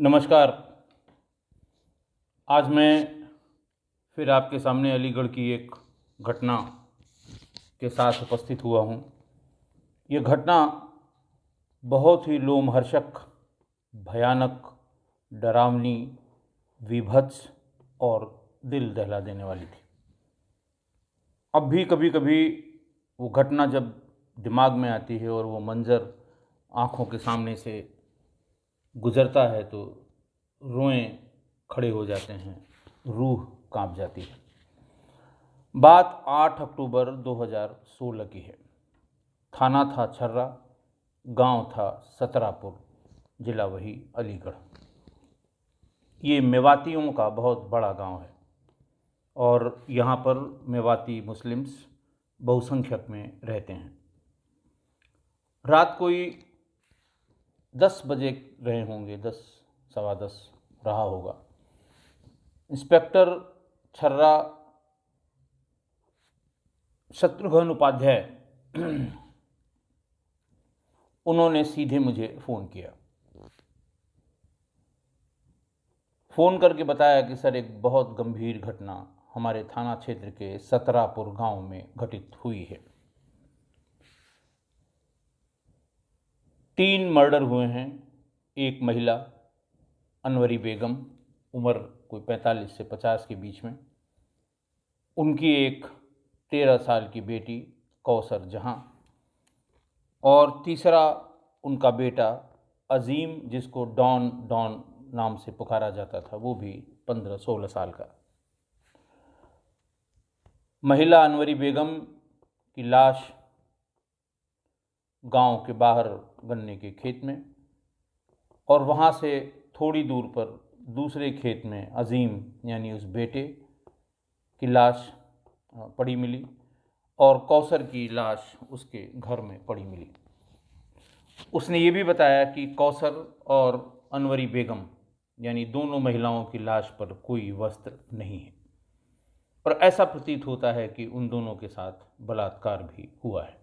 नमस्कार आज मैं फिर आपके सामने अलीगढ़ की एक घटना के साथ उपस्थित हुआ हूँ ये घटना बहुत ही लोमहर्षक भयानक डरावनी विभत्स और दिल दहला देने वाली थी अब भी कभी कभी वो घटना जब दिमाग में आती है और वो मंज़र आँखों के सामने से गुजरता है तो रोएं खड़े हो जाते हैं रूह कांप जाती है बात 8 अक्टूबर 2016 की है थाना था छर्रा गांव था सतरापुर जिला वही अलीगढ़ ये मेवातियों का बहुत बड़ा गांव है और यहाँ पर मेवाती मुस्लिम्स बहुसंख्यक में रहते हैं रात कोई दस बजे रहे होंगे दस सवा दस रहा होगा इंस्पेक्टर छर्रा शत्रुघ्न उपाध्याय उन्होंने सीधे मुझे फ़ोन किया फ़ोन करके बताया कि सर एक बहुत गंभीर घटना हमारे थाना क्षेत्र के सतरापुर गांव में घटित हुई है तीन मर्डर हुए हैं एक महिला अनवरी बेगम उम्र कोई पैंतालीस से पचास के बीच में उनकी एक तेरह साल की बेटी कौसर जहां और तीसरा उनका बेटा अजीम जिसको डॉन डॉन नाम से पुकारा जाता था वो भी पंद्रह सोलह साल का महिला अनवरी बेगम की लाश गांव के बाहर गन्ने के खेत में और वहाँ से थोड़ी दूर पर दूसरे खेत में अजीम यानी उस बेटे की लाश पड़ी मिली और कौसर की लाश उसके घर में पड़ी मिली उसने ये भी बताया कि कौसर और अनवरी बेगम यानी दोनों महिलाओं की लाश पर कोई वस्त्र नहीं है और ऐसा प्रतीत होता है कि उन दोनों के साथ बलात्कार भी हुआ है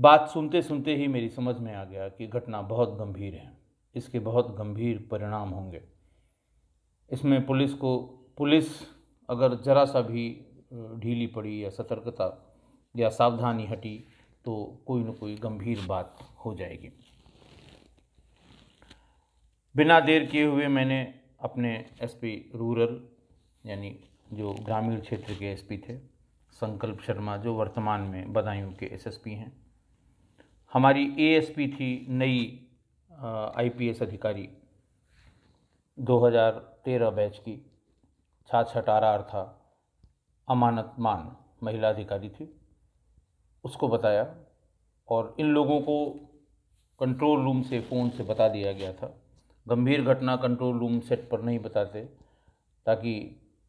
बात सुनते सुनते ही मेरी समझ में आ गया कि घटना बहुत गंभीर है इसके बहुत गंभीर परिणाम होंगे इसमें पुलिस को पुलिस अगर ज़रा सा भी ढीली पड़ी या सतर्कता या सावधानी हटी तो कोई ना कोई गंभीर बात हो जाएगी बिना देर किए हुए मैंने अपने एसपी रूरल यानी जो ग्रामीण क्षेत्र के एसपी थे संकल्प शर्मा जो वर्तमान में बदायूं के एसएसपी हैं हमारी एएसपी थी नई आईपीएस अधिकारी 2013 बैच की छाछठ आर आर था अमानत मान महिला अधिकारी थी उसको बताया और इन लोगों को कंट्रोल रूम से फ़ोन से बता दिया गया था गंभीर घटना कंट्रोल रूम सेट पर नहीं बताते ताकि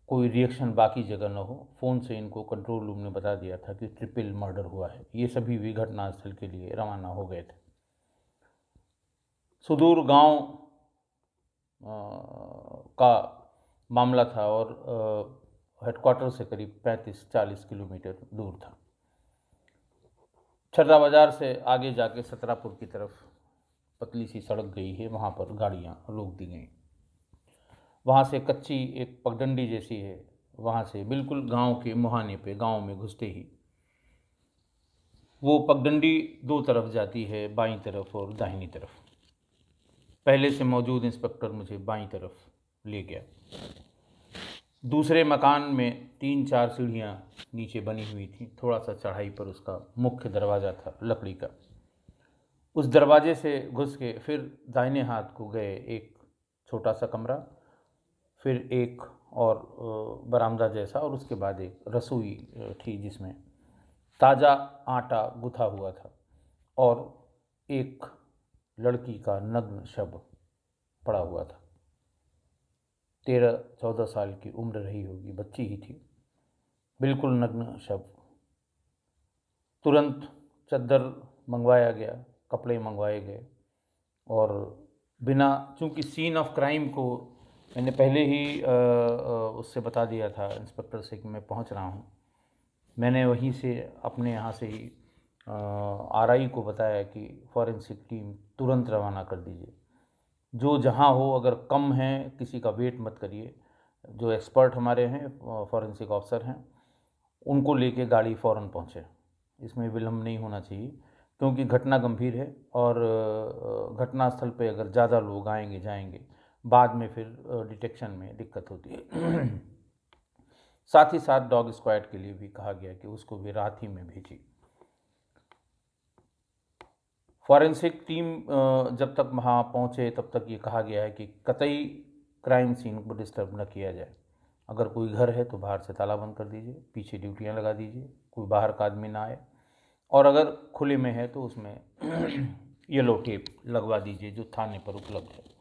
कोई रिएक्शन बाकी जगह न हो फ़ोन से इनको कंट्रोल रूम ने बता दिया था कि ट्रिपल मर्डर हुआ है ये सभी भी घटनास्थल के लिए रवाना हो गए थे सुदूर गांव का मामला था और हेडक्वार्टर से करीब 35-40 किलोमीटर दूर था छर्रा बाज़ार से आगे जाके सतरापुर की तरफ पतली सी सड़क गई है वहाँ पर गाड़ियाँ रोक दी गई वहाँ से कच्ची एक पगडंडी जैसी है वहाँ से बिल्कुल गांव के मुहाने पे गांव में घुसते ही वो पगडंडी दो तरफ जाती है बाई तरफ और दाहिनी तरफ पहले से मौजूद इंस्पेक्टर मुझे बाई तरफ ले गया दूसरे मकान में तीन चार सीढ़ियाँ नीचे बनी हुई थी थोड़ा सा चढ़ाई पर उसका मुख्य दरवाज़ा था लकड़ी का उस दरवाजे से घुस के फिर दाहिने हाथ को गए एक छोटा सा कमरा फिर एक और बरामदा जैसा और उसके बाद एक रसोई थी जिसमें ताज़ा आटा गुथा हुआ था और एक लड़की का नग्न शब पड़ा हुआ था तेरह चौदह साल की उम्र रही होगी बच्ची ही थी बिल्कुल नग्न शब तुरंत चद्दर मंगवाया गया कपड़े मंगवाए गए और बिना चूंकि सीन ऑफ क्राइम को मैंने पहले ही उससे बता दिया था इंस्पेक्टर से कि मैं पहुंच रहा हूं मैंने वहीं से अपने यहाँ से ही आर आई को बताया कि फॉरेंसिक टीम तुरंत रवाना कर दीजिए जो जहाँ हो अगर कम है किसी का वेट मत करिए जो एक्सपर्ट हमारे हैं फॉरेंसिक ऑफिसर हैं उनको लेके गाड़ी फ़ौर पहुँचे इसमें विलम्ब नहीं होना चाहिए क्योंकि घटना गंभीर है और घटनास्थल पे अगर ज़्यादा लोग आएंगे जाएंगे बाद में फिर डिटेक्शन में दिक्कत होती है साथ ही साथ डॉग स्क्वाड के लिए भी कहा गया कि उसको भी रात ही में भेजिए फॉरेंसिक टीम जब तक वहाँ पहुँचे तब तक ये कहा गया है कि कतई क्राइम सीन को डिस्टर्ब न किया जाए अगर कोई घर है तो बाहर से ताला बंद कर दीजिए पीछे ड्यूटियाँ लगा दीजिए कोई बाहर का आदमी ना आए और अगर खुले में है तो उसमें येलो टेप लगवा दीजिए जो थाने पर उपलब्ध है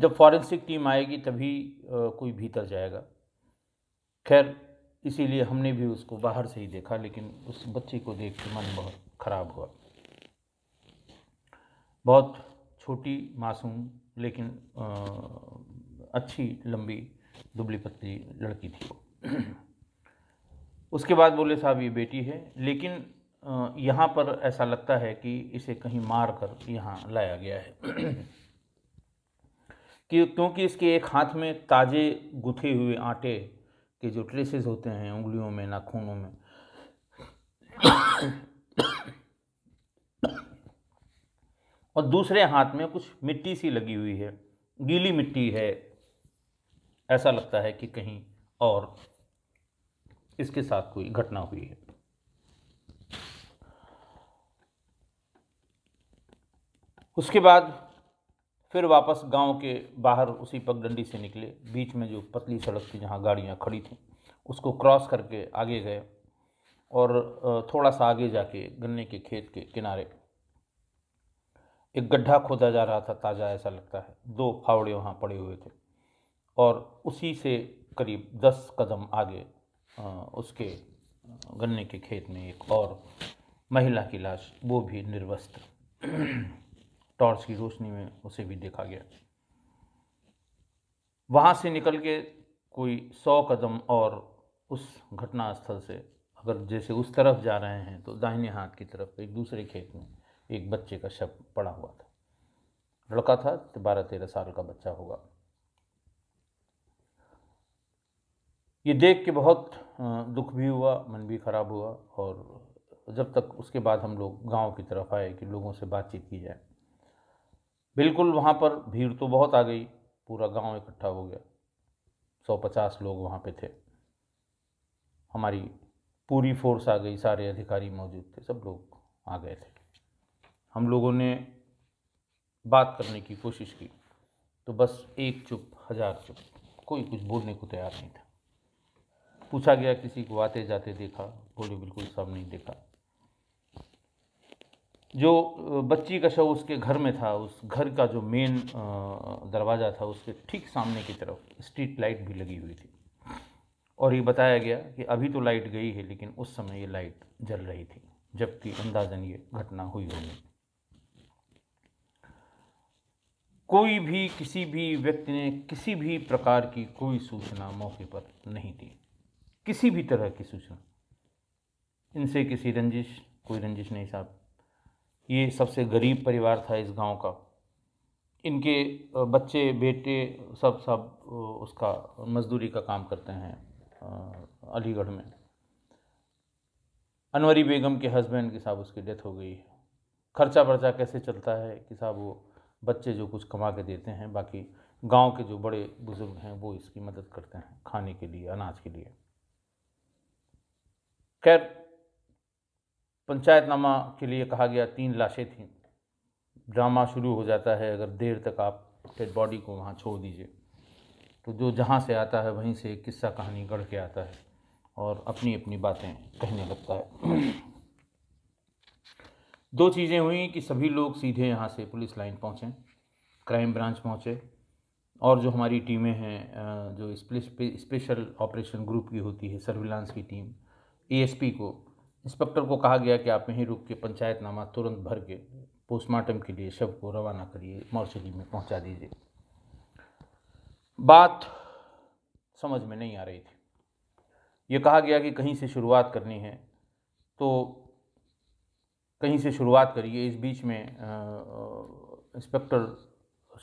जब फॉरेंसिक टीम आएगी तभी कोई भीतर जाएगा खैर इसीलिए हमने भी उसको बाहर से ही देखा लेकिन उस बच्चे को देख के मन बहुत ख़राब हुआ बहुत छोटी मासूम लेकिन आ, अच्छी लंबी दुबली पतली लड़की थी वो उसके बाद बोले साहब ये बेटी है लेकिन यहाँ पर ऐसा लगता है कि इसे कहीं मार कर यहाँ लाया गया है कि क्योंकि इसके एक हाथ में ताजे गुथे हुए आटे के जो ट्रेसेस होते हैं उंगलियों में नाखूनों में और दूसरे हाथ में कुछ मिट्टी सी लगी हुई है गीली मिट्टी है ऐसा लगता है कि कहीं और इसके साथ कोई घटना हुई है उसके बाद फिर वापस गांव के बाहर उसी पगडंडी से निकले बीच में जो पतली सड़क थी जहाँ गाड़ियाँ खड़ी थीं उसको क्रॉस करके आगे गए और थोड़ा सा आगे जाके गन्ने के खेत के किनारे एक गड्ढा खोदा जा रहा था ताज़ा ऐसा लगता है दो फावड़े वहाँ पड़े हुए थे और उसी से करीब दस कदम आगे उसके गन्ने के खेत में एक और महिला की लाश वो भी निर्वस्त्र टॉर्च की रोशनी में उसे भी देखा गया वहाँ से निकल के कोई सौ कदम और उस घटनास्थल से अगर जैसे उस तरफ जा रहे हैं तो दाहिने हाथ की तरफ एक दूसरे खेत में एक बच्चे का शव पड़ा हुआ था लड़का था बारह तेरह साल का बच्चा होगा ये देख के बहुत दुख भी हुआ मन भी ख़राब हुआ और जब तक उसके बाद हम लोग गांव की तरफ आए कि लोगों से बातचीत की जाए बिल्कुल वहाँ पर भीड़ तो बहुत आ गई पूरा गांव इकट्ठा हो गया सौ पचास लोग वहाँ पे थे हमारी पूरी फोर्स आ गई सारे अधिकारी मौजूद थे सब लोग आ गए थे हम लोगों ने बात करने की कोशिश की तो बस एक चुप हज़ार चुप कोई कुछ बोलने को तैयार नहीं था पूछा गया किसी को आते जाते देखा बोले बिल्कुल सब नहीं देखा जो बच्ची का शव उसके घर में था उस घर का जो मेन दरवाज़ा था उसके ठीक सामने की तरफ स्ट्रीट लाइट भी लगी हुई थी और ये बताया गया कि अभी तो लाइट गई है लेकिन उस समय ये लाइट जल रही थी जबकि अंदाजन ये घटना हुई होगी कोई भी किसी भी व्यक्ति ने किसी भी प्रकार की कोई सूचना मौके पर नहीं दी किसी भी तरह की सूचना इनसे किसी रंजिश कोई रंजिश नहीं साहब ये सबसे गरीब परिवार था इस गांव का इनके बच्चे बेटे सब सब उसका मजदूरी का काम करते हैं अलीगढ़ में अनवरी बेगम के हस्बैंड के साहब उसकी डेथ हो गई है खर्चा वर्चा कैसे चलता है कि साहब वो बच्चे जो कुछ कमा के देते हैं बाकी गांव के जो बड़े बुज़ुर्ग हैं वो इसकी मदद करते हैं खाने के लिए अनाज के लिए खैर पंचायतनामा के लिए कहा गया तीन लाशें थीं ड्रामा शुरू हो जाता है अगर देर तक आप डेड बॉडी को वहाँ छोड़ दीजिए तो जो जहाँ से आता है वहीं से किस्सा कहानी गढ़ के आता है और अपनी अपनी बातें कहने लगता है दो चीज़ें हुई कि सभी लोग सीधे यहाँ से पुलिस लाइन पहुँचे क्राइम ब्रांच पहुँचे और जो हमारी टीमें हैं जो स्पेशल ऑपरेशन ग्रुप की होती है सर्विलांस की टीम एएसपी को इंस्पेक्टर को कहा गया कि आप यहीं रुक के पंचायतनामा तुरंत भर के पोस्टमार्टम के लिए शव को रवाना करिए मौर्चरी में पहुंचा दीजिए बात समझ में नहीं आ रही थी ये कहा गया कि कहीं से शुरुआत करनी है तो कहीं से शुरुआत करिए इस बीच में इंस्पेक्टर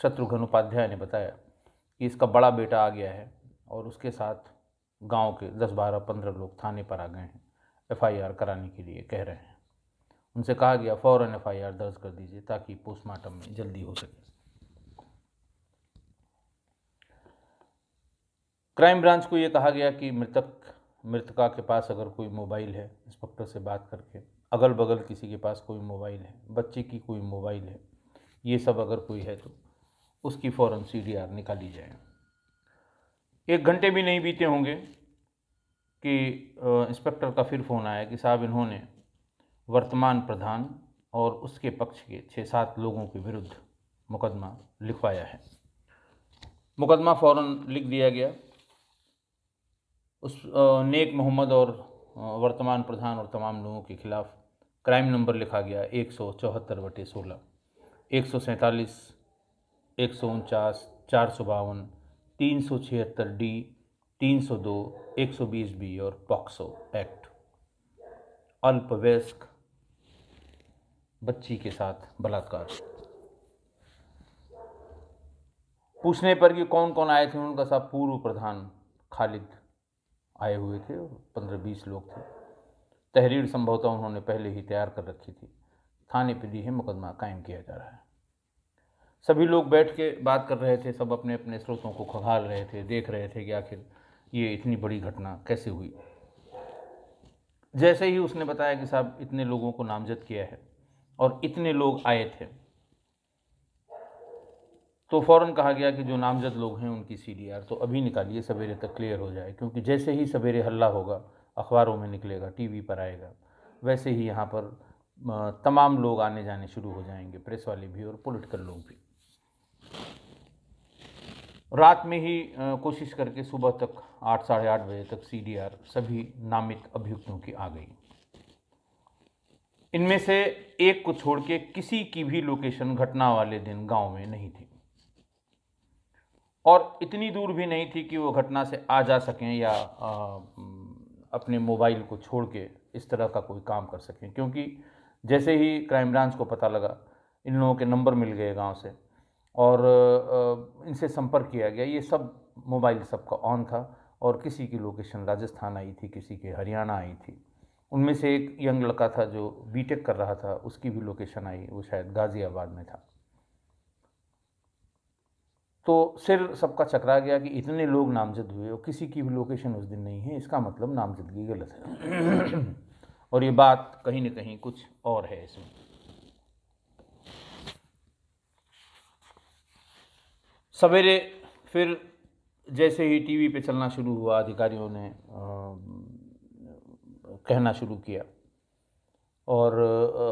शत्रुघ्न उपाध्याय ने बताया कि इसका बड़ा बेटा आ गया है और उसके साथ गांव के दस बारह पंद्रह लोग थाने पर आ गए हैं एफआईआर कराने के लिए कह रहे हैं उनसे कहा गया फ़ौर एफआईआर दर्ज कर दीजिए ताकि पोस्टमार्टम में जल्दी हो सके क्राइम ब्रांच को ये कहा गया कि मृतक मृतका के पास अगर कोई मोबाइल है इंस्पेक्टर से बात करके अगल बगल किसी के पास कोई मोबाइल है बच्चे की कोई मोबाइल है ये सब अगर कोई है तो उसकी फ़ौरन आर निकाली जाए एक घंटे भी नहीं बीते होंगे कि इंस्पेक्टर का फिर फ़ोन आया कि साहब इन्होंने वर्तमान प्रधान और उसके पक्ष के छः सात लोगों के विरुद्ध मुकदमा लिखवाया है मुकदमा फ़ौर लिख दिया गया उस नेक मोहम्मद और वर्तमान प्रधान और तमाम लोगों के खिलाफ क्राइम नंबर लिखा गया एक सौ चौहत्तर बटे सोलह एक सौ सैंतालीस एक सौ उनचास चार सौ बावन तीन सौ छिहत्तर डी 302, 120 बी और पॉक्सो एक्ट अल्पवयस्क बच्ची के साथ बलात्कार पूछने पर कि कौन कौन आए थे उनका साथ पूर्व प्रधान खालिद आए हुए थे पंद्रह बीस लोग थे तहरीर संभवतः उन्होंने पहले ही तैयार कर रखी थी थाने पर दी है मुकदमा कायम किया जा रहा है सभी लोग बैठ के बात कर रहे थे सब अपने अपने स्रोतों को खंगाल रहे थे देख रहे थे कि आखिर ये इतनी बड़ी घटना कैसे हुई जैसे ही उसने बताया कि साहब इतने लोगों को नामजद किया है और इतने लोग आए थे तो फौरन कहा गया कि जो नामजद लोग हैं उनकी आर तो अभी निकालिए सवेरे तक क्लियर हो जाए क्योंकि जैसे ही सवेरे हल्ला होगा अखबारों में निकलेगा टीवी पर आएगा वैसे ही यहाँ पर तमाम लोग आने जाने शुरू हो जाएंगे प्रेस वाले भी और पोलिटिकल लोग भी रात में ही कोशिश करके सुबह तक आठ साढ़े आठ बजे तक सीडीआर सभी नामित अभियुक्तों की आ गई इनमें से एक को छोड़ के किसी की भी लोकेशन घटना वाले दिन गांव में नहीं थी और इतनी दूर भी नहीं थी कि वो घटना से आ जा सकें या आ, अपने मोबाइल को छोड़ के इस तरह का कोई काम कर सकें क्योंकि जैसे ही क्राइम ब्रांच को पता लगा इन लोगों के नंबर मिल गए गांव से और इनसे संपर्क किया गया ये सब मोबाइल सबका ऑन था और किसी की लोकेशन राजस्थान आई थी किसी की हरियाणा आई थी उनमें से एक यंग लड़का था जो बीटेक कर रहा था उसकी भी लोकेशन आई वो शायद गाज़ियाबाद में था तो सिर सबका चकरा गया कि इतने लोग नामजद हुए और किसी की भी लोकेशन उस दिन नहीं है इसका मतलब नामजदगी गलत है और ये बात कहीं ना कहीं कुछ और है इसमें सवेरे फिर जैसे ही टीवी पे चलना शुरू हुआ अधिकारियों ने कहना शुरू किया और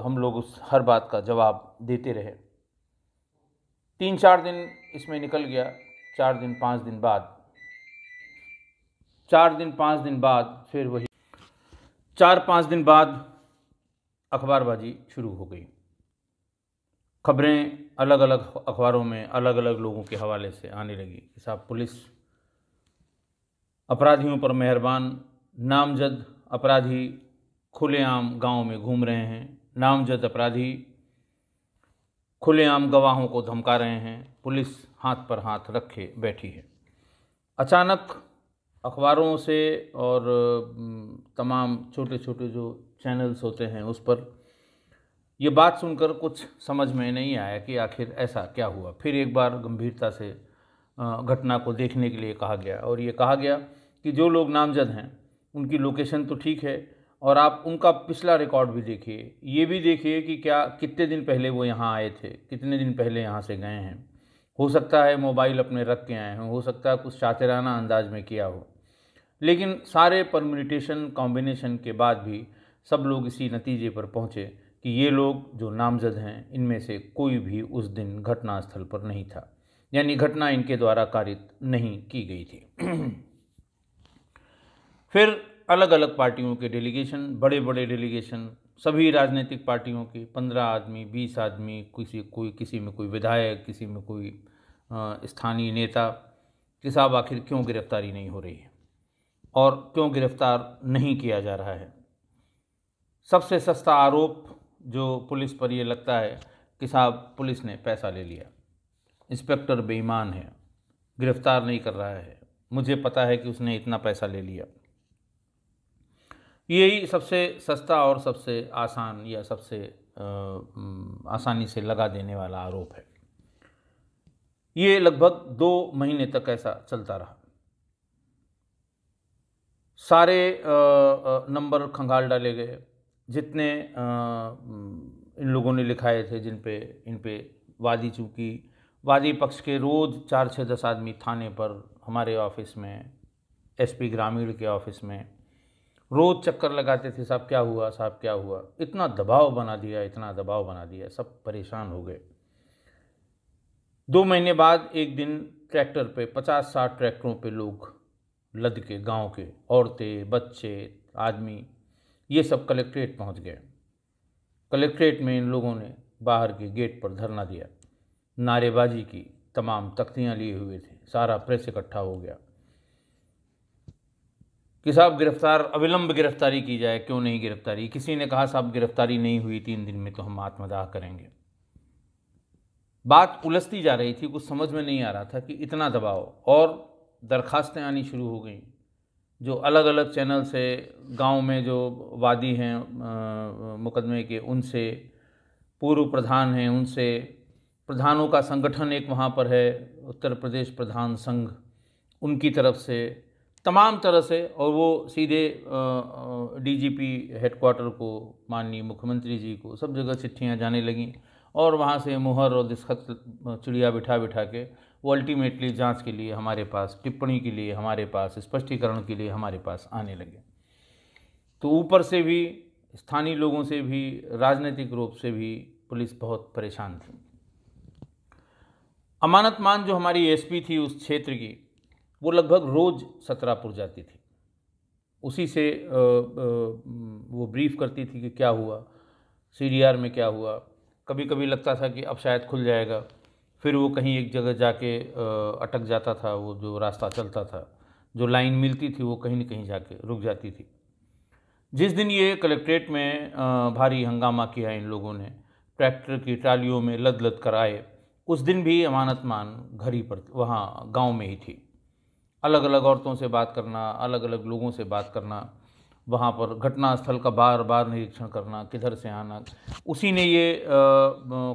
हम लोग उस हर बात का जवाब देते रहे तीन चार दिन इसमें निकल गया चार दिन पाँच दिन बाद चार दिन पाँच दिन बाद फिर वही चार पाँच दिन बाद अखबारबाजी शुरू हो गई खबरें अलग अलग अखबारों में अलग अलग लोगों के हवाले से आने लगी कि साहब पुलिस अपराधियों पर मेहरबान नामजद अपराधी खुलेआम गांव में घूम रहे हैं नामजद अपराधी खुलेआम गवाहों को धमका रहे हैं पुलिस हाथ पर हाथ रखे बैठी है अचानक अखबारों से और तमाम छोटे छोटे जो चैनल्स होते हैं उस पर ये बात सुनकर कुछ समझ में नहीं आया कि आखिर ऐसा क्या हुआ फिर एक बार गंभीरता से घटना को देखने के लिए कहा गया और ये कहा गया कि जो लोग नामजद हैं उनकी लोकेशन तो ठीक है और आप उनका पिछला रिकॉर्ड भी देखिए ये भी देखिए कि क्या कितने दिन पहले वो यहाँ आए थे कितने दिन पहले यहाँ से गए हैं हो सकता है मोबाइल अपने रख के आए हों हो सकता है कुछ शातिराना अंदाज में किया हो लेकिन सारे परम्यूटेशन कॉम्बिनेशन के बाद भी सब लोग इसी नतीजे पर पहुँचे कि ये लोग जो नामजद हैं इनमें से कोई भी उस दिन घटनास्थल पर नहीं था यानी घटना इनके द्वारा कारित नहीं की गई थी फिर अलग अलग पार्टियों के डेलीगेशन बड़े बड़े डेलीगेशन सभी राजनीतिक पार्टियों के पंद्रह आदमी बीस आदमी किसी कोई किसी में कोई विधायक किसी में कोई स्थानीय नेता कि साहब आखिर क्यों गिरफ्तारी नहीं हो रही है और क्यों गिरफ्तार नहीं किया जा रहा है सबसे सस्ता आरोप जो पुलिस पर ये लगता है कि साहब पुलिस ने पैसा ले लिया इंस्पेक्टर बेईमान है गिरफ्तार नहीं कर रहा है मुझे पता है कि उसने इतना पैसा ले लिया यही सबसे सस्ता और सबसे आसान या सबसे आसानी से लगा देने वाला आरोप है ये लगभग दो महीने तक ऐसा चलता रहा सारे नंबर खंगाल डाले गए जितने इन लोगों ने लिखाए थे जिन पे इन पे वादी चूकी वादी पक्ष के रोज़ चार छः दस आदमी थाने पर हमारे ऑफिस में एसपी ग्रामीण के ऑफिस में रोज़ चक्कर लगाते थे साहब क्या हुआ साहब क्या हुआ इतना दबाव बना दिया इतना दबाव बना दिया सब परेशान हो गए दो महीने बाद एक दिन ट्रैक्टर पे पचास साठ ट्रैक्टरों पे लोग लद के गांव के औरतें बच्चे आदमी ये सब कलेक्ट्रेट पहुंच गए कलेक्ट्रेट में इन लोगों ने बाहर के गेट पर धरना दिया नारेबाजी की तमाम तख्तियाँ लिए हुए थे सारा प्रेस इकट्ठा हो गया कि साहब गिरफ्तार अविलंब गिरफ्तारी की जाए क्यों नहीं गिरफ्तारी किसी ने कहा साहब गिरफ्तारी नहीं हुई तीन दिन में तो हम आत्मदाह करेंगे बात उलझती जा रही थी कुछ समझ में नहीं आ रहा था कि इतना दबाव और दरखास्तें आनी शुरू हो गई जो अलग अलग चैनल से गांव में जो वादी हैं मुकदमे के उनसे पूर्व प्रधान हैं उनसे प्रधानों का संगठन एक वहाँ पर है उत्तर प्रदेश प्रधान संघ उनकी तरफ से तमाम तरह से और वो सीधे डीजीपी हेडक्वार्टर को माननीय मुख्यमंत्री जी को सब जगह चिट्ठियाँ जाने लगीं और वहाँ से मुहर और दस्खत चिड़िया बिठा बिठा के वो अल्टीमेटली जांच के लिए हमारे पास टिप्पणी के लिए हमारे पास स्पष्टीकरण के लिए हमारे पास आने लगे तो ऊपर से भी स्थानीय लोगों से भी राजनीतिक रूप से भी पुलिस बहुत परेशान थी अमानत मान जो हमारी एसपी थी उस क्षेत्र की वो लगभग रोज़ सतरापुर जाती थी उसी से वो ब्रीफ करती थी कि क्या हुआ सीडीआर में क्या हुआ कभी कभी लगता था कि अब शायद खुल जाएगा फिर वो कहीं एक जगह जाके अटक जाता था वो जो रास्ता चलता था जो लाइन मिलती थी वो कहीं न कहीं जाके रुक जाती थी जिस दिन ये कलेक्ट्रेट में भारी हंगामा किया इन लोगों ने ट्रैक्टर की ट्रालियों में लद लद कर आए उस दिन भी अमानत मान घर ही पर वहाँ गांव में ही थी अलग अलग औरतों से बात करना अलग अलग लोगों से बात करना वहाँ पर घटनास्थल का बार बार निरीक्षण करना किधर से आना उसी ने ये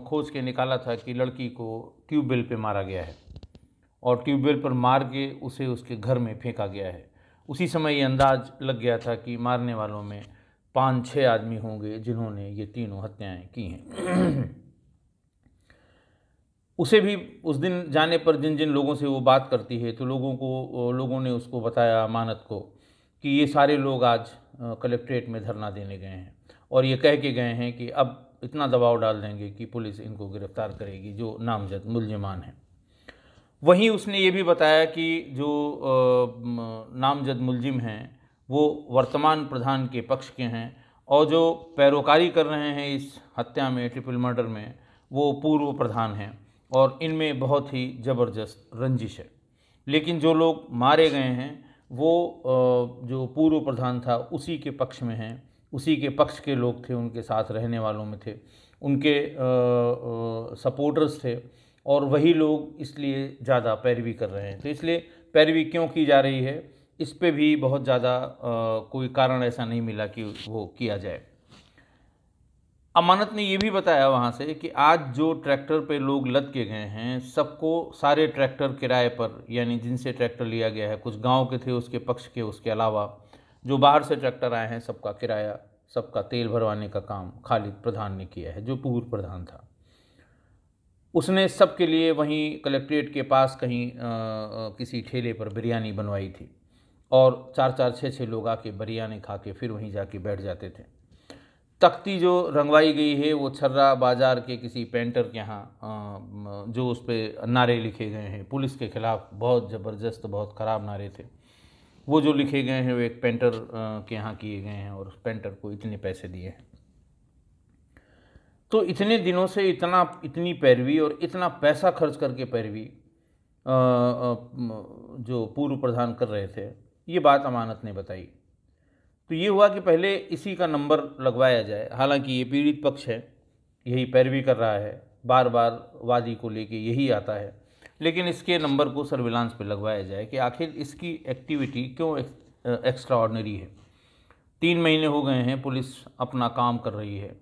खोज के निकाला था कि लड़की को ट्यूबवेल पे मारा गया है और ट्यूबवेल पर मार के उसे उसके घर में फेंका गया है उसी समय ये अंदाज लग गया था कि मारने वालों में पाँच छः आदमी होंगे जिन्होंने ये तीनों हत्याएं की हैं उसे भी उस दिन जाने पर जिन जिन लोगों से वो बात करती है तो लोगों को लोगों ने उसको बताया अमानत को कि ये सारे लोग आज कलेक्ट्रेट में धरना देने गए हैं और ये कह के गए हैं कि अब इतना दबाव डाल देंगे कि पुलिस इनको गिरफ्तार करेगी जो नामजद मुलजमान हैं वहीं उसने ये भी बताया कि जो नामजद मुलजिम हैं वो वर्तमान प्रधान के पक्ष के हैं और जो पैरोकारी कर रहे हैं इस हत्या में ट्रिपल मर्डर में वो पूर्व प्रधान हैं और इनमें बहुत ही ज़बरदस्त रंजिश है लेकिन जो लोग मारे गए हैं वो जो पूर्व प्रधान था उसी के पक्ष में हैं उसी के पक्ष के लोग थे उनके साथ रहने वालों में थे उनके सपोर्टर्स थे और वही लोग इसलिए ज़्यादा पैरवी कर रहे हैं तो इसलिए पैरवी क्यों की जा रही है इस पर भी बहुत ज़्यादा कोई कारण ऐसा नहीं मिला कि वो किया जाए अमानत ने ये भी बताया वहाँ से कि आज जो ट्रैक्टर पे लोग लद के गए हैं सबको सारे ट्रैक्टर किराए पर यानी जिनसे ट्रैक्टर लिया गया है कुछ गांव के थे उसके पक्ष के उसके अलावा जो बाहर से ट्रैक्टर आए हैं सबका किराया सबका तेल भरवाने का काम खालिद प्रधान ने किया है जो पूर्व प्रधान था उसने सबके लिए वहीं कलेक्ट्रेट के पास कहीं आ, किसी ठेले पर बिरयानी बनवाई थी और चार चार छः छः लोग आके बिरयानी खा के फिर वहीं जाके बैठ जाते थे तख्ती जो रंगवाई गई है वो छर्रा बाज़ार के किसी पेंटर के यहाँ जो उस पर नारे लिखे गए हैं पुलिस के ख़िलाफ़ बहुत ज़बरदस्त बहुत ख़राब नारे थे वो जो लिखे गए हैं वो एक पेंटर के यहाँ किए गए हैं और उस पेंटर को इतने पैसे दिए हैं तो इतने दिनों से इतना इतनी पैरवी और इतना पैसा खर्च करके पैरवी जो पूर्व प्रधान कर रहे थे ये बात अमानत ने बताई तो ये हुआ कि पहले इसी का नंबर लगवाया जाए हालांकि ये पीड़ित पक्ष है यही पैरवी कर रहा है बार बार वादी को लेके यही आता है लेकिन इसके नंबर को सर्विलांस पे लगवाया जाए कि आखिर इसकी एक्टिविटी क्यों एक, एक्स्ट्रा ऑर्डनरी है तीन महीने हो गए हैं पुलिस अपना काम कर रही है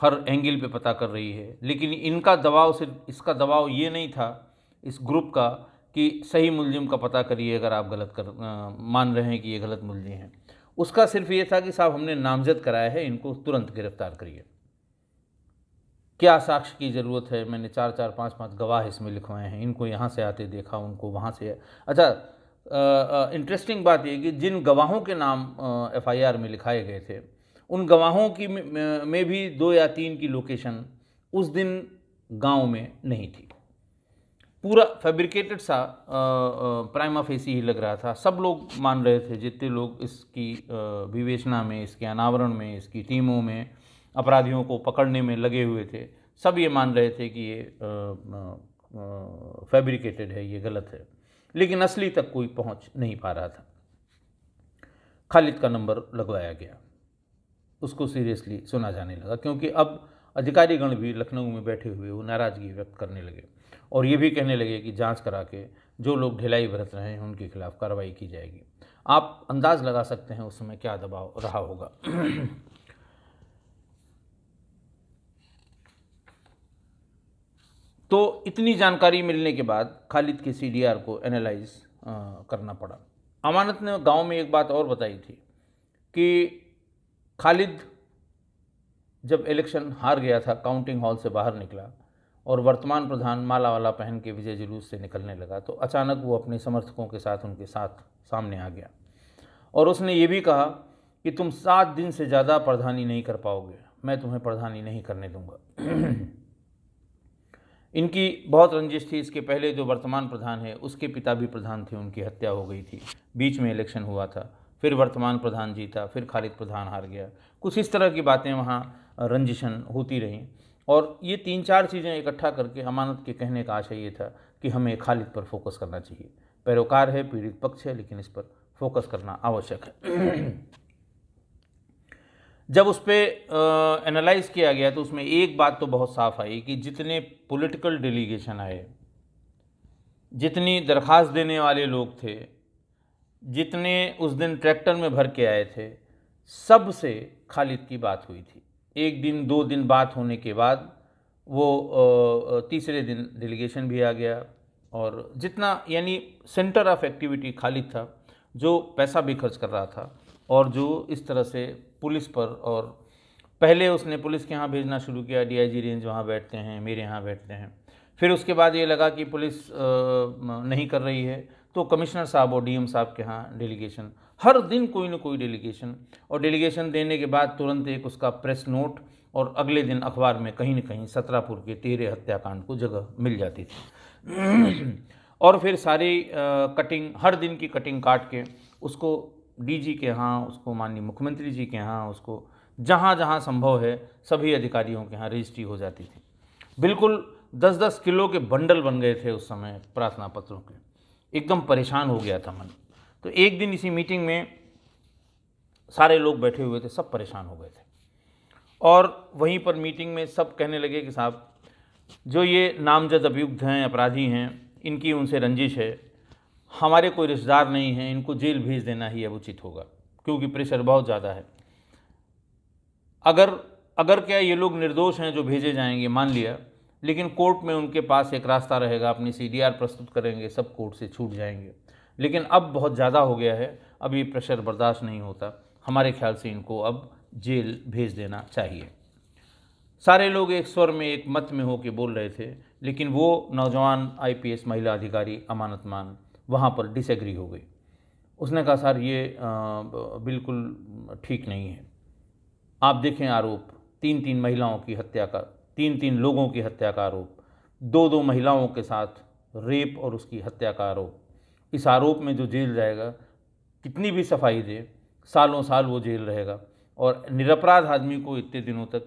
हर एंगल पे पता कर रही है लेकिन इनका दबाव सिर्फ इसका दबाव ये नहीं था इस ग्रुप का कि सही मुलजिम का पता करिए अगर आप गलत कर आ, मान रहे हैं कि ये गलत मुलजिम हैं उसका सिर्फ ये था कि साहब हमने नामजद कराया है इनको तुरंत गिरफ्तार करिए क्या साक्ष्य की ज़रूरत है मैंने चार चार पाँच पाँच गवाह इसमें लिखवाए हैं इनको यहाँ से आते देखा उनको वहाँ से अच्छा इंटरेस्टिंग बात यह कि जिन गवाहों के नाम एफ में लिखाए गए थे उन गवाहों की में भी दो या तीन की लोकेशन उस दिन गांव में नहीं थी पूरा फैब्रिकेटेड सा प्राइमा फेसी ही लग रहा था सब लोग मान रहे थे जितने लोग इसकी विवेचना में इसके अनावरण में इसकी टीमों में अपराधियों को पकड़ने में लगे हुए थे सब ये मान रहे थे कि ये फैब्रिकेटेड है ये गलत है लेकिन असली तक कोई पहुंच नहीं पा रहा था खालिद का नंबर लगवाया गया उसको सीरियसली सुना जाने लगा क्योंकि अब अधिकारीगण भी लखनऊ में बैठे हुए वो नाराज़गी व्यक्त करने लगे और ये भी कहने लगे कि जांच करा के जो लोग ढिलाई बरत रहे हैं उनके खिलाफ कार्रवाई की जाएगी आप अंदाज़ लगा सकते हैं उस समय क्या दबाव रहा होगा तो इतनी जानकारी मिलने के बाद खालिद के सीडीआर को एनालाइज करना पड़ा अमानत ने गांव में एक बात और बताई थी कि खालिद जब इलेक्शन हार गया था काउंटिंग हॉल से बाहर निकला और वर्तमान प्रधान माला वाला पहन के विजय जुलूस से निकलने लगा तो अचानक वो अपने समर्थकों के साथ उनके साथ सामने आ गया और उसने ये भी कहा कि तुम सात दिन से ज़्यादा प्रधानी नहीं कर पाओगे मैं तुम्हें प्रधानी नहीं करने दूंगा इनकी बहुत रंजिश थी इसके पहले जो वर्तमान प्रधान है उसके पिता भी प्रधान थे उनकी हत्या हो गई थी बीच में इलेक्शन हुआ था फिर वर्तमान प्रधान जीता फिर खालिद प्रधान हार गया कुछ इस तरह की बातें वहाँ रंजिशन होती रहीं और ये तीन चार चीज़ें इकट्ठा करके अमानत के कहने का आशय ये था कि हमें खालिद पर फोकस करना चाहिए पैरोकार है पीड़ित पक्ष है लेकिन इस पर फोकस करना आवश्यक है जब उस पर एनालाइज़ किया गया तो उसमें एक बात तो बहुत साफ आई कि जितने पॉलिटिकल डेलीगेशन आए जितनी दरख्वास्त देने वाले लोग थे जितने उस दिन ट्रैक्टर में भर के आए थे सब से खालिद की बात हुई थी एक दिन दो दिन बात होने के बाद वो तीसरे दिन डेलीगेशन भी आ गया और जितना यानी सेंटर ऑफ एक्टिविटी खाली था जो पैसा भी खर्च कर रहा था और जो इस तरह से पुलिस पर और पहले उसने पुलिस के यहाँ भेजना शुरू किया डीआईजी रेंज वहाँ बैठते हैं मेरे यहाँ बैठते हैं फिर उसके बाद ये लगा कि पुलिस नहीं कर रही है तो कमिश्नर साहब और डीएम साहब के यहाँ डेलीगेशन हर दिन कोई ना कोई डेलीगेशन और डेलीगेशन देने के बाद तुरंत एक उसका प्रेस नोट और अगले दिन अखबार में कहीं न कहीं सतरापुर के तेरे हत्याकांड को जगह मिल जाती थी और फिर सारी कटिंग हर दिन की कटिंग काट के उसको डीजी के यहाँ उसको माननीय मुख्यमंत्री जी के यहाँ उसको जहाँ जहाँ संभव है सभी अधिकारियों के यहाँ रजिस्ट्री हो जाती थी बिल्कुल दस दस किलो के बंडल बन गए थे उस समय प्रार्थना पत्रों के एकदम परेशान हो गया था मन तो एक दिन इसी मीटिंग में सारे लोग बैठे हुए थे सब परेशान हो गए थे और वहीं पर मीटिंग में सब कहने लगे कि साहब जो ये नामजद अभियुक्त हैं अपराधी हैं इनकी उनसे रंजिश है हमारे कोई रिश्तेदार नहीं हैं इनको जेल भेज देना ही अब उचित होगा क्योंकि प्रेशर बहुत ज़्यादा है अगर अगर क्या ये लोग निर्दोष हैं जो भेजे जाएंगे मान लिया लेकिन कोर्ट में उनके पास एक रास्ता रहेगा अपनी सी प्रस्तुत करेंगे सब कोर्ट से छूट जाएंगे लेकिन अब बहुत ज़्यादा हो गया है अब ये प्रेशर बर्दाश्त नहीं होता हमारे ख्याल से इनको अब जेल भेज देना चाहिए सारे लोग एक स्वर में एक मत में होकर बोल रहे थे लेकिन वो नौजवान आईपीएस महिला अधिकारी अमानत मान वहाँ पर डिसएग्री हो गई उसने कहा सर ये बिल्कुल ठीक नहीं है आप देखें आरोप तीन तीन महिलाओं की हत्या का तीन तीन लोगों की हत्या का आरोप दो दो महिलाओं के साथ रेप और उसकी हत्या का आरोप इस आरोप में जो जेल जाएगा कितनी भी सफाई दे सालों साल वो जेल रहेगा और निरपराध आदमी को इतने दिनों तक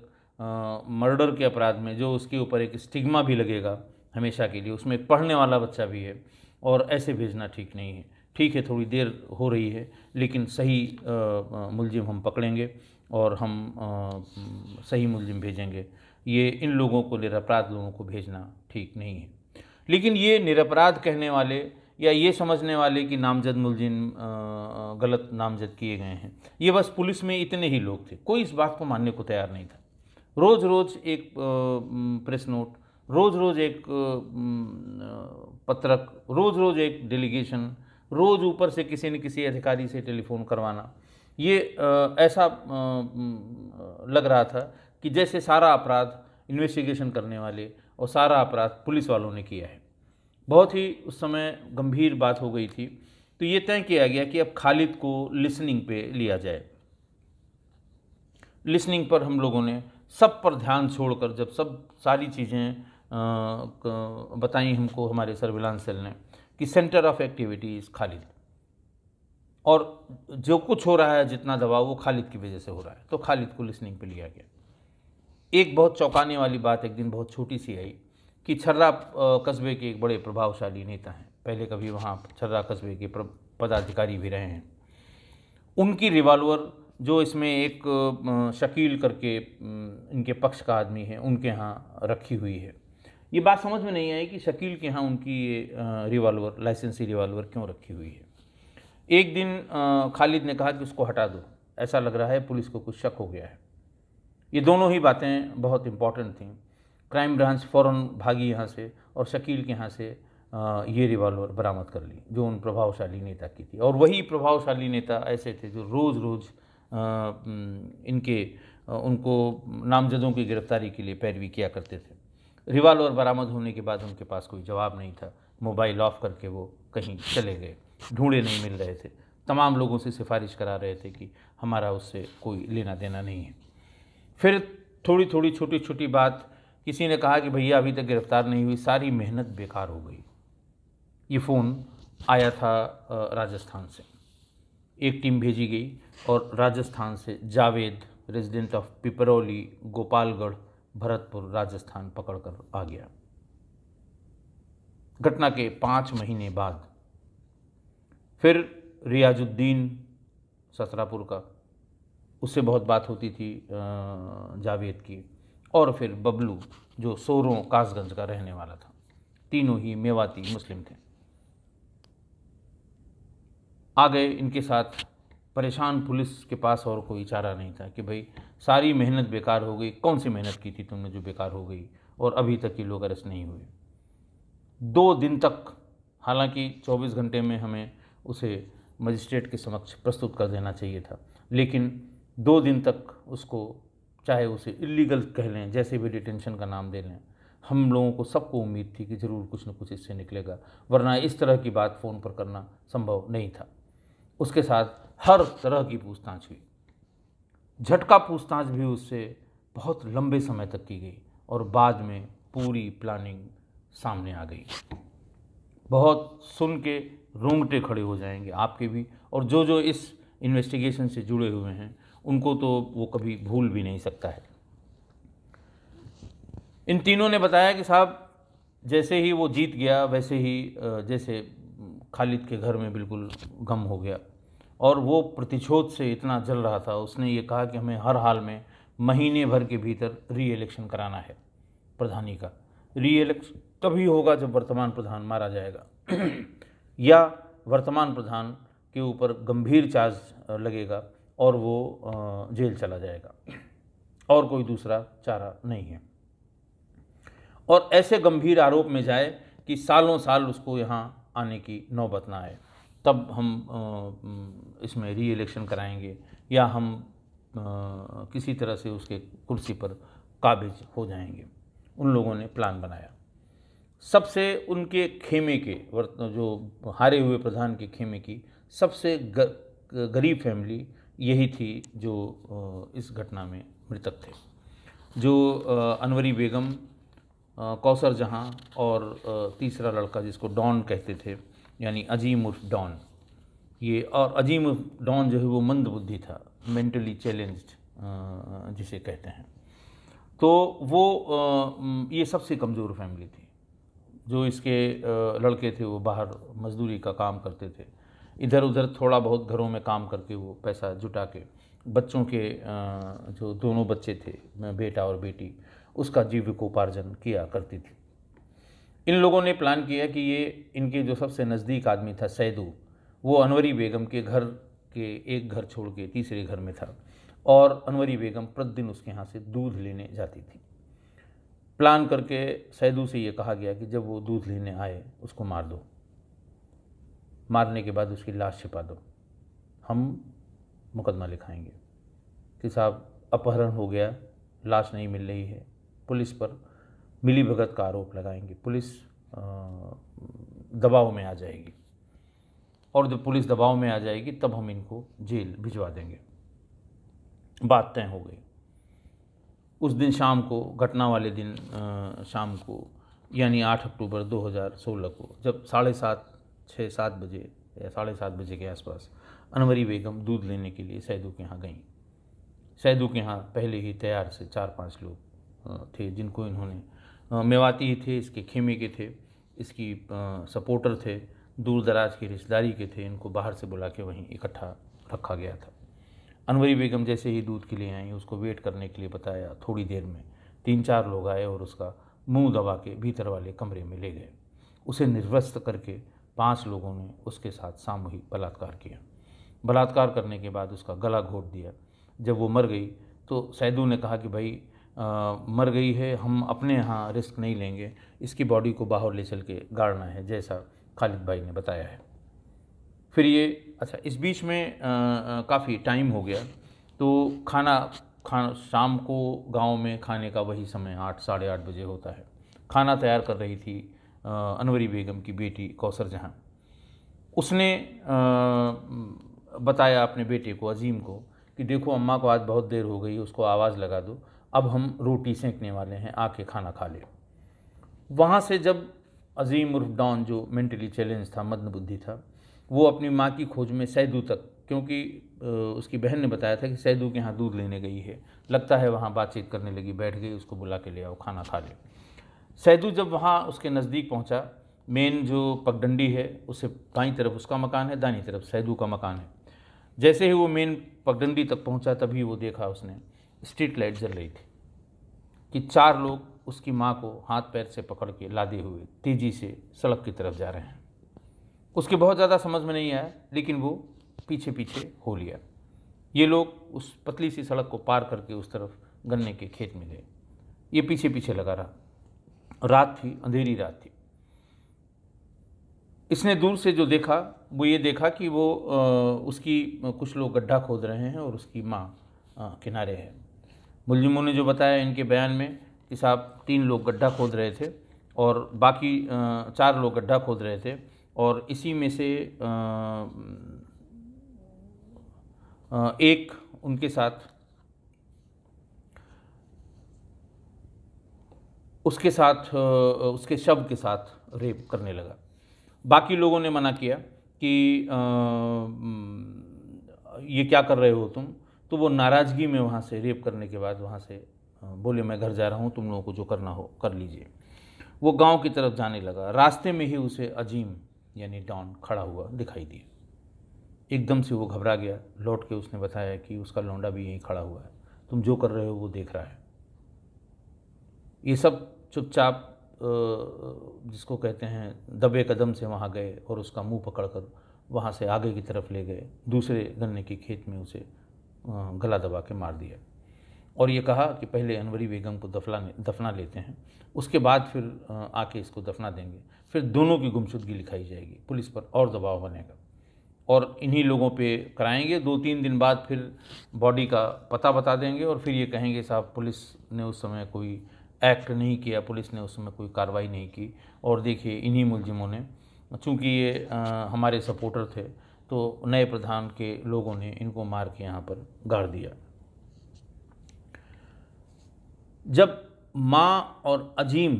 मर्डर के अपराध में जो उसके ऊपर एक स्टिग्मा भी लगेगा हमेशा के लिए उसमें एक पढ़ने वाला बच्चा भी है और ऐसे भेजना ठीक नहीं है ठीक है थोड़ी देर हो रही है लेकिन सही मुलजिम हम पकड़ेंगे और हम सही मुलजिम भेजेंगे ये इन लोगों को निरपराध लोगों को भेजना ठीक नहीं है लेकिन ये निरपराध कहने वाले या ये समझने वाले कि नामजद मुलजिम गलत नामजद किए गए हैं ये बस पुलिस में इतने ही लोग थे कोई इस बात को मानने को तैयार नहीं था रोज़ रोज़ एक प्रेस नोट रोज़ रोज़ एक पत्रक रोज़ रोज़ एक डेलीगेशन रोज़ ऊपर से किसी न किसी अधिकारी से टेलीफोन करवाना ये ऐसा लग रहा था कि जैसे सारा अपराध इन्वेस्टिगेशन करने वाले और सारा अपराध पुलिस वालों ने किया है बहुत ही उस समय गंभीर बात हो गई थी तो ये तय किया गया कि अब खालिद को लिसनिंग पे लिया जाए लिसनिंग पर हम लोगों ने सब पर ध्यान छोड़कर जब सब सारी चीज़ें बताई हमको हमारे सर्विलांस सेल ने कि centre of activity is Khalid और जो कुछ हो रहा है जितना दबाव वो खालिद की वजह से हो रहा है तो खालिद को लिसनिंग पे लिया गया एक बहुत चौंकाने वाली बात एक दिन बहुत छोटी सी आई कि छर्रा कस्बे के एक बड़े प्रभावशाली नेता हैं पहले कभी वहाँ छर्रा कस्बे के पदाधिकारी भी रहे हैं उनकी रिवाल्वर जो इसमें एक शकील करके इनके पक्ष का आदमी है उनके यहाँ रखी हुई है ये बात समझ में नहीं आई कि शकील के यहाँ उनकी ये रिवाल्वर लाइसेंसी रिवाल्वर क्यों रखी हुई है एक दिन खालिद ने कहा कि उसको हटा दो ऐसा लग रहा है पुलिस को कुछ शक हो गया है ये दोनों ही बातें बहुत इम्पॉर्टेंट थी क्राइम ब्रांच फ़ौर भागी यहाँ से और शकील के यहाँ से ये रिवॉल्वर बरामद कर ली जो उन प्रभावशाली नेता की थी और वही प्रभावशाली नेता ऐसे थे जो रोज़ रोज़ इनके उनको नामजदों की गिरफ्तारी के लिए पैरवी किया करते थे रिवॉल्वर बरामद होने के बाद उनके पास कोई जवाब नहीं था मोबाइल ऑफ करके वो कहीं चले गए ढूंढे नहीं मिल रहे थे तमाम लोगों से सिफारिश करा रहे थे कि हमारा उससे कोई लेना देना नहीं है फिर थोड़ी थोड़ी छोटी छोटी बात किसी ने कहा कि भैया अभी तक गिरफ्तार नहीं हुई सारी मेहनत बेकार हो गई ये फ़ोन आया था राजस्थान से एक टीम भेजी गई और राजस्थान से जावेद रेजिडेंट ऑफ पिपरौली गोपालगढ़ भरतपुर राजस्थान पकड़कर आ गया घटना के पाँच महीने बाद फिर रियाजुद्दीन सतरापुर का उससे बहुत बात होती थी जावेद की और फिर बबलू जो सोरों कासगंज का रहने वाला था तीनों ही मेवाती मुस्लिम थे आ गए इनके साथ परेशान पुलिस के पास और कोई चारा नहीं था कि भाई सारी मेहनत बेकार हो गई कौन सी मेहनत की थी तुमने जो बेकार हो गई और अभी तक ये लोग अरेस्ट नहीं हुए दो दिन तक हालांकि 24 घंटे में हमें उसे मजिस्ट्रेट के समक्ष प्रस्तुत कर देना चाहिए था लेकिन दो दिन तक उसको चाहे उसे इलीगल कह लें जैसे भी डिटेंशन का नाम दे लें हम लोगों को सबको उम्मीद थी कि ज़रूर कुछ न कुछ इससे निकलेगा वरना इस तरह की बात फ़ोन पर करना संभव नहीं था उसके साथ हर तरह की पूछताछ हुई झटका पूछताछ भी उससे बहुत लंबे समय तक की गई और बाद में पूरी प्लानिंग सामने आ गई बहुत सुन के रोंगटे खड़े हो जाएंगे आपके भी और जो जो इस इन्वेस्टिगेशन से जुड़े हुए हैं उनको तो वो कभी भूल भी नहीं सकता है इन तीनों ने बताया कि साहब जैसे ही वो जीत गया वैसे ही जैसे खालिद के घर में बिल्कुल गम हो गया और वो प्रतिशोध से इतना जल रहा था उसने ये कहा कि हमें हर हाल में महीने भर के भीतर री इलेक्शन कराना है प्रधानी का री इलेक्शन तभी होगा जब वर्तमान प्रधान मारा जाएगा या वर्तमान प्रधान के ऊपर गंभीर चार्ज लगेगा और वो जेल चला जाएगा और कोई दूसरा चारा नहीं है और ऐसे गंभीर आरोप में जाए कि सालों साल उसको यहाँ आने की नौबत ना आए तब हम इसमें री इलेक्शन कराएंगे या हम किसी तरह से उसके कुर्सी पर काबिज हो जाएंगे उन लोगों ने प्लान बनाया सबसे उनके खेमे के जो हारे हुए प्रधान के खेमे की सबसे गरीब फैमिली यही थी जो इस घटना में मृतक थे जो अनवरी बेगम कौसर जहां और तीसरा लड़का जिसको डॉन कहते थे यानी अजीम उर्फ डॉन ये और अजीम उर्फ डॉन जो है वो मंद बुद्धि था मेंटली चैलेंज्ड जिसे कहते हैं तो वो ये सबसे कमज़ोर फैमिली थी जो इसके लड़के थे वो बाहर मजदूरी का काम करते थे इधर उधर थोड़ा बहुत घरों में काम करके वो पैसा जुटा के बच्चों के जो दोनों बच्चे थे बेटा और बेटी उसका जीविकोपार्जन किया करती थी इन लोगों ने प्लान किया कि ये इनके जो सबसे नज़दीक आदमी था सैदू वो अनवरी बेगम के घर के एक घर छोड़ के तीसरे घर में था और अनवरी बेगम प्रतिदिन उसके यहाँ से दूध लेने जाती थी प्लान करके सैदू से ये कहा गया कि जब वो दूध लेने आए उसको मार दो मारने के बाद उसकी लाश छिपा दो हम मुकदमा लिखाएंगे कि साहब अपहरण हो गया लाश नहीं मिल रही है पुलिस पर मिली भगत का आरोप लगाएंगे पुलिस दबाव में आ जाएगी और जब पुलिस दबाव में आ जाएगी तब हम इनको जेल भिजवा देंगे बात तय हो गई उस दिन शाम को घटना वाले दिन शाम को यानी आठ अक्टूबर 2016 को जब साढ़े सात छः सात बजे या साढ़े सात बजे के आसपास अनवरी बेगम दूध लेने के लिए सैदू के यहाँ गईं सैदू के यहाँ पहले ही तैयार से चार पांच लोग थे जिनको इन्होंने मेवाती ही थे इसके खेमे के थे इसकी सपोर्टर थे दूर दराज की रिश्तेदारी के थे इनको बाहर से बुला के वहीं इकट्ठा रखा गया था अनवरी बेगम जैसे ही दूध के लिए आई उसको वेट करने के लिए बताया थोड़ी देर में तीन चार लोग आए और उसका मुंह दबा के भीतर वाले कमरे में ले गए उसे निर्वस्त करके पांच लोगों ने उसके साथ सामूहिक बलात्कार किया बलात्कार करने के बाद उसका गला घोट दिया जब वो मर गई तो सैदू ने कहा कि भाई आ, मर गई है हम अपने यहाँ रिस्क नहीं लेंगे इसकी बॉडी को बाहर ले चल के गाड़ना है जैसा खालिद भाई ने बताया है फिर ये अच्छा इस बीच में काफ़ी टाइम हो गया तो खाना खा शाम को गांव में खाने का वही समय आठ साढ़े आठ बजे होता है खाना तैयार कर रही थी अनवरी बेगम की बेटी कौसर जहाँ उसने बताया अपने बेटे को अजीम को कि देखो अम्मा को आज बहुत देर हो गई उसको आवाज़ लगा दो अब हम रोटी सेंकने वाले हैं आके खाना खा ले वहाँ से जब अजीम उर्फ डॉन जो मेंटली चैलेंज था मदन बुद्धि था वो अपनी माँ की खोज में सैदू तक क्योंकि उसकी बहन ने बताया था कि सैदू के यहाँ दूध लेने गई है लगता है वहाँ बातचीत करने लगी बैठ गई उसको बुला के ले आओ खाना खा ले सैदू जब वहाँ उसके नज़दीक पहुँचा मेन जो पगडंडी है उसे दाई तरफ उसका मकान है दानी तरफ सैदू का मकान है जैसे ही वो मेन पगडंडी तक पहुँचा तभी वो देखा उसने स्ट्रीट लाइट जल रही थी कि चार लोग उसकी माँ को हाथ पैर से पकड़ के लादे हुए तेज़ी से सड़क की तरफ जा रहे हैं उसके बहुत ज़्यादा समझ में नहीं आया लेकिन वो पीछे पीछे हो लिया ये लोग उस पतली सी सड़क को पार करके उस तरफ गन्ने के खेत में गए ये पीछे पीछे लगा रहा रात थी अंधेरी रात थी इसने दूर से जो देखा वो ये देखा कि वो उसकी कुछ लोग गड्ढा खोद रहे हैं और उसकी माँ किनारे है मुलजिमों ने जो बताया इनके बयान में कि साहब तीन लोग गड्ढा खोद रहे थे और बाकी चार लोग गड्ढा खोद रहे थे और इसी में से एक उनके साथ उसके साथ उसके शव के साथ रेप करने लगा बाकी लोगों ने मना किया कि आ, ये क्या कर रहे हो तुम तो वो नाराज़गी में वहाँ से रेप करने के बाद वहाँ से बोले मैं घर जा रहा हूँ तुम लोगों को जो करना हो कर लीजिए वो गांव की तरफ जाने लगा रास्ते में ही उसे अजीम यानी डॉन खड़ा हुआ दिखाई दिया एकदम से वो घबरा गया लौट के उसने बताया कि उसका लौंडा भी यहीं खड़ा हुआ है तुम जो कर रहे हो वो देख रहा है ये सब चुपचाप जिसको कहते हैं दबे कदम से वहाँ गए और उसका मुंह पकड़कर वहाँ से आगे की तरफ ले गए दूसरे गन्ने के खेत में उसे गला दबा के मार दिया और ये कहा कि पहले अनवरी बेगम को दफला दफना लेते हैं उसके बाद फिर आके इसको दफना देंगे फिर दोनों की गुमशुदगी लिखाई जाएगी पुलिस पर और दबाव बनेगा और इन्हीं लोगों पे कराएंगे दो तीन दिन बाद फिर बॉडी का पता बता देंगे और फिर ये कहेंगे साहब पुलिस ने उस समय कोई एक्ट नहीं किया पुलिस ने उसमें कोई कार्रवाई नहीं की और देखिए इन्हीं मुलजिमों ने चूँकि ये आ, हमारे सपोर्टर थे तो नए प्रधान के लोगों ने इनको मार के यहाँ पर गाड़ दिया जब माँ और अजीम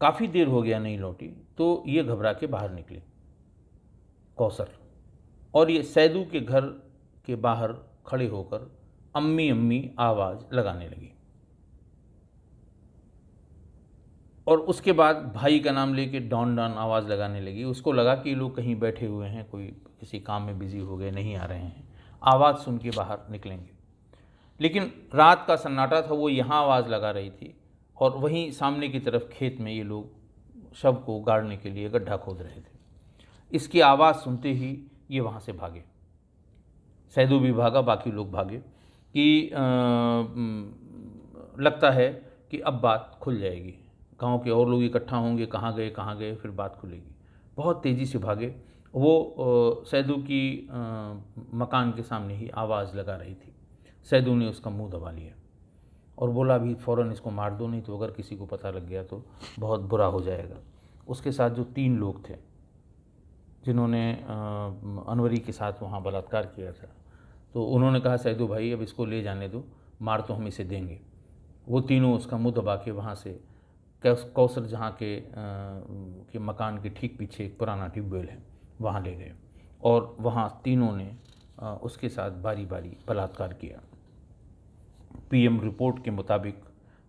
काफ़ी देर हो गया नहीं लौटी तो ये घबरा के बाहर निकली कौसर और ये सैदू के घर के बाहर खड़े होकर अम्मी अम्मी आवाज़ लगाने लगी और उसके बाद भाई का नाम लेके डॉन डॉन आवाज़ लगाने लगी उसको लगा कि लोग कहीं बैठे हुए हैं कोई किसी काम में बिज़ी हो गए नहीं आ रहे हैं आवाज़ सुन के बाहर निकलेंगे लेकिन रात का सन्नाटा था वो यहाँ आवाज़ लगा रही थी और वहीं सामने की तरफ खेत में ये लोग शव को गाड़ने के लिए गड्ढा खोद रहे थे इसकी आवाज़ सुनते ही ये वहाँ से भागे सैदू भी भागा बाकी लोग भागे कि आ, लगता है कि अब बात खुल जाएगी गांव के और लोग इकट्ठा होंगे कहाँ गए कहाँ गए फिर बात खुलेगी बहुत तेज़ी से भागे वो सैदू की मकान के सामने ही आवाज़ लगा रही थी सैदू ने उसका मुंह दबा लिया और बोला भी फ़ौरन इसको मार दो नहीं तो अगर किसी को पता लग गया तो बहुत बुरा हो जाएगा उसके साथ जो तीन लोग थे जिन्होंने अनवरी के साथ वहाँ बलात्कार किया था तो उन्होंने कहा सैदू भाई अब इसको ले जाने दो मार तो हम इसे देंगे वो तीनों उसका मुँह दबा के वहाँ से कौशल जहाँ के आ, के मकान के ठीक पीछे एक पुराना ट्यूबवेल है वहाँ ले गए और वहाँ तीनों ने आ, उसके साथ बारी बारी बलात्कार किया पीएम रिपोर्ट के मुताबिक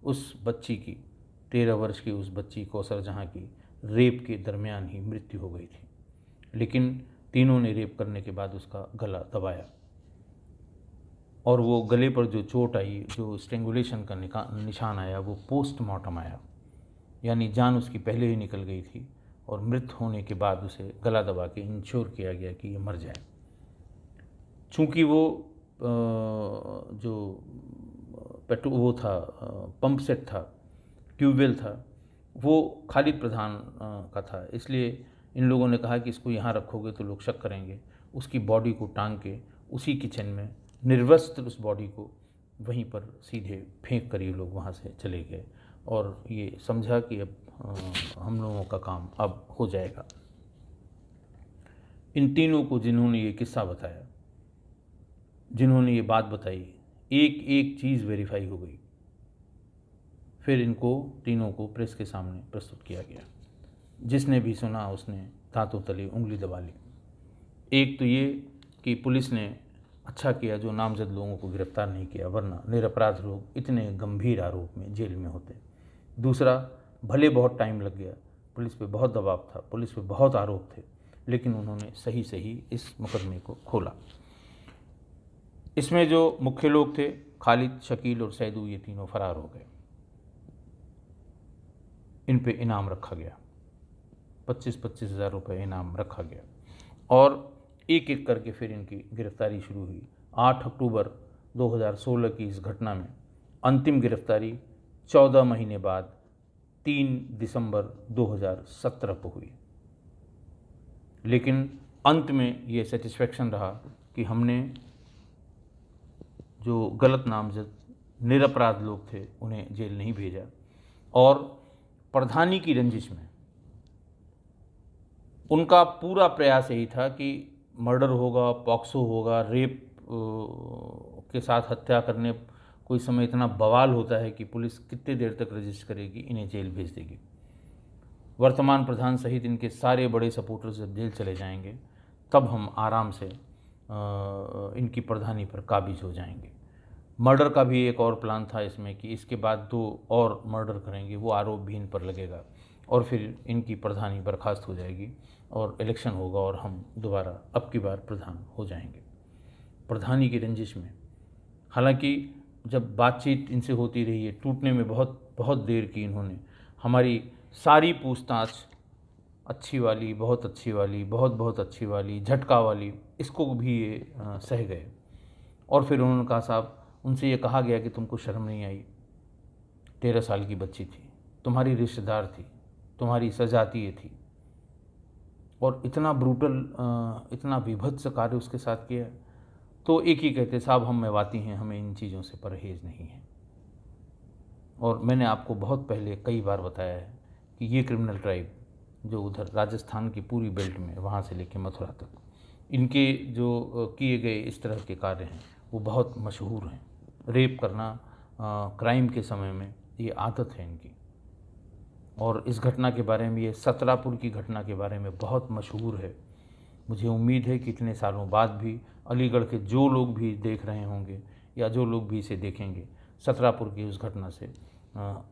उस बच्ची की तेरह वर्ष की उस बच्ची कौशल जहाँ की रेप के दरमियान ही मृत्यु हो गई थी लेकिन तीनों ने रेप करने के बाद उसका गला दबाया और वो गले पर जो चोट आई जो स्ट्रेंगुलेशन का निशान आया वो पोस्टमार्टम आया यानी जान उसकी पहले ही निकल गई थी और मृत होने के बाद उसे गला दबा के इंश्योर किया गया कि ये मर जाए चूँकि वो जो पेट्रो वो था पंप सेट था ट्यूबवेल था वो खालिद प्रधान का था इसलिए इन लोगों ने कहा कि इसको यहाँ रखोगे तो लोग शक करेंगे उसकी बॉडी को टांग के उसी किचन में निर्वस्त्र उस बॉडी को वहीं पर सीधे फेंक कर ये लोग वहाँ से चले गए और ये समझा कि अब हम लोगों का काम अब हो जाएगा इन तीनों को जिन्होंने ये किस्सा बताया जिन्होंने ये बात बताई एक एक चीज़ वेरीफाई हो गई फिर इनको तीनों को प्रेस के सामने प्रस्तुत किया गया जिसने भी सुना उसने दांतों तले उंगली दबा ली एक तो ये कि पुलिस ने अच्छा किया जो नामजद लोगों को गिरफ्तार नहीं किया वरना निरपराध लोग इतने गंभीर आरोप में जेल में होते दूसरा भले बहुत टाइम लग गया पुलिस पे बहुत दबाव था पुलिस पे बहुत आरोप थे लेकिन उन्होंने सही सही इस मुकदमे को खोला इसमें जो मुख्य लोग थे खालिद शकील और सैदू ये तीनों फरार हो गए इन पे इनाम रखा गया पच्चीस पच्चीस हज़ार रुपये इनाम रखा गया और एक एक करके फिर इनकी गिरफ्तारी शुरू हुई 8 अक्टूबर 2016 की इस घटना में अंतिम गिरफ्तारी चौदह महीने बाद तीन दिसंबर 2017 को हुई लेकिन अंत में ये सेटिस्फेक्शन रहा कि हमने जो गलत नामजद निरपराध लोग थे उन्हें जेल नहीं भेजा और प्रधानी की रंजिश में उनका पूरा प्रयास यही था कि मर्डर होगा पॉक्सो होगा रेप के साथ हत्या करने कोई समय इतना बवाल होता है कि पुलिस कितने देर तक रजिस्ट करेगी इन्हें जेल भेज देगी वर्तमान प्रधान सहित इनके सारे बड़े सपोर्टर्स जब जेल चले जाएंगे तब हम आराम से इनकी प्रधानी पर काबिज हो जाएंगे मर्डर का भी एक और प्लान था इसमें कि इसके बाद दो और मर्डर करेंगे वो आरोप भी इन पर लगेगा और फिर इनकी प्रधानी बर्खास्त हो जाएगी और इलेक्शन होगा और हम दोबारा अब की बार प्रधान हो जाएंगे प्रधानी की रंजिश में हालांकि जब बातचीत इनसे होती रही है टूटने में बहुत बहुत देर की इन्होंने हमारी सारी पूछताछ अच्छी वाली बहुत अच्छी वाली बहुत बहुत अच्छी वाली झटका वाली इसको भी ये सह गए और फिर उन्होंने कहा साहब उनसे ये कहा गया कि तुमको शर्म नहीं आई तेरह साल की बच्ची थी तुम्हारी रिश्तेदार थी तुम्हारी सजातीय थी और इतना ब्रूटल इतना विभत्स कार्य उसके साथ किया तो एक ही कहते साहब हम मेवाती हैं हमें इन चीज़ों से परहेज़ नहीं है और मैंने आपको बहुत पहले कई बार बताया है कि ये क्रिमिनल ट्राइब जो उधर राजस्थान की पूरी बेल्ट में वहाँ से लेकर मथुरा तक इनके जो किए गए इस तरह के कार्य हैं वो बहुत मशहूर हैं रेप करना आ, क्राइम के समय में ये आदत है इनकी और इस घटना के बारे में ये सतरापुर की घटना के बारे में बहुत मशहूर है मुझे उम्मीद है कि इतने सालों बाद भी अलीगढ़ के जो लोग भी देख रहे होंगे या जो लोग भी इसे देखेंगे सतरापुर की उस घटना से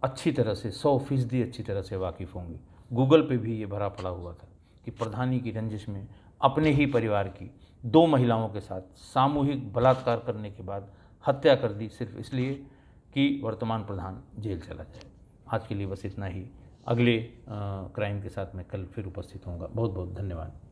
अच्छी तरह से सौ फीसदी अच्छी तरह से वाकिफ़ होंगे गूगल पे भी ये भरा पड़ा हुआ था कि प्रधानी की रंजिश में अपने ही परिवार की दो महिलाओं के साथ सामूहिक बलात्कार करने के बाद हत्या कर दी सिर्फ इसलिए कि वर्तमान प्रधान जेल चला जाए आज के लिए बस इतना ही अगले क्राइम के साथ मैं कल फिर उपस्थित होऊंगा बहुत बहुत धन्यवाद